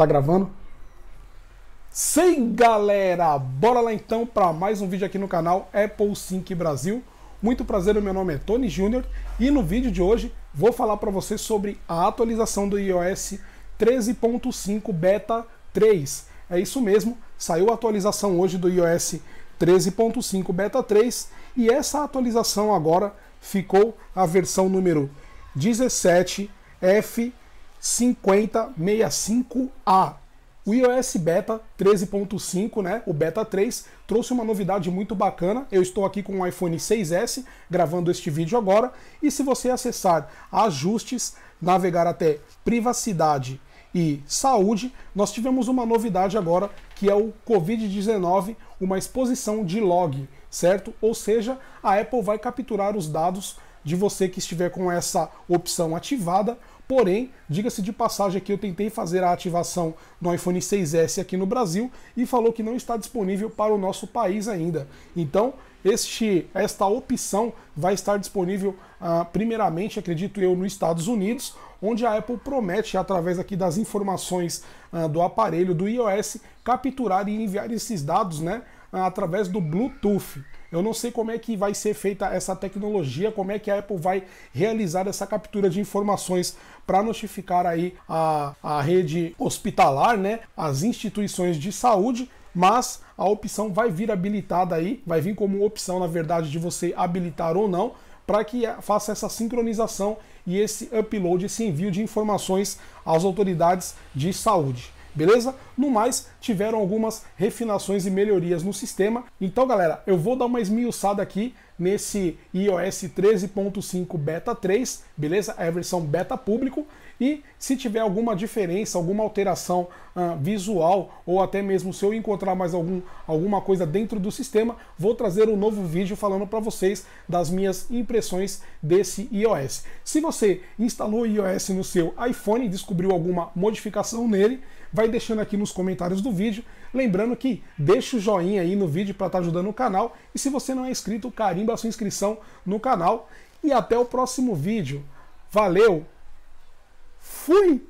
Tá gravando? Sim, galera! Bora lá então para mais um vídeo aqui no canal Apple Sync Brasil. Muito prazer, meu nome é Tony Júnior e no vídeo de hoje vou falar para você sobre a atualização do iOS 13.5 Beta 3. É isso mesmo, saiu a atualização hoje do iOS 13.5 Beta 3 e essa atualização agora ficou a versão número 17F 5065A. O iOS Beta 13.5, né, o Beta 3, trouxe uma novidade muito bacana. Eu estou aqui com o iPhone 6S gravando este vídeo agora. E se você acessar ajustes, navegar até privacidade e saúde, nós tivemos uma novidade agora que é o Covid-19, uma exposição de log, certo? Ou seja, a Apple vai capturar os dados de você que estiver com essa opção ativada Porém, diga-se de passagem aqui, eu tentei fazer a ativação no iPhone 6S aqui no Brasil e falou que não está disponível para o nosso país ainda. Então, este, esta opção vai estar disponível ah, primeiramente, acredito eu, nos Estados Unidos, onde a Apple promete, através aqui das informações ah, do aparelho do iOS, capturar e enviar esses dados, né? através do Bluetooth. Eu não sei como é que vai ser feita essa tecnologia, como é que a Apple vai realizar essa captura de informações para notificar aí a, a rede hospitalar, né, as instituições de saúde, mas a opção vai vir habilitada aí, vai vir como opção, na verdade, de você habilitar ou não, para que faça essa sincronização e esse upload, esse envio de informações às autoridades de saúde beleza? No mais, tiveram algumas refinações e melhorias no sistema. Então, galera, eu vou dar uma esmiuçada aqui nesse iOS 13.5 Beta 3, beleza? É a versão beta público. E se tiver alguma diferença, alguma alteração uh, visual, ou até mesmo se eu encontrar mais algum, alguma coisa dentro do sistema, vou trazer um novo vídeo falando para vocês das minhas impressões desse iOS. Se você instalou o iOS no seu iPhone e descobriu alguma modificação nele, vai deixando aqui nos comentários do vídeo. Lembrando que deixa o joinha aí no vídeo para estar tá ajudando o canal. E se você não é inscrito, carimba a sua inscrição no canal. E até o próximo vídeo. Valeu! Fui!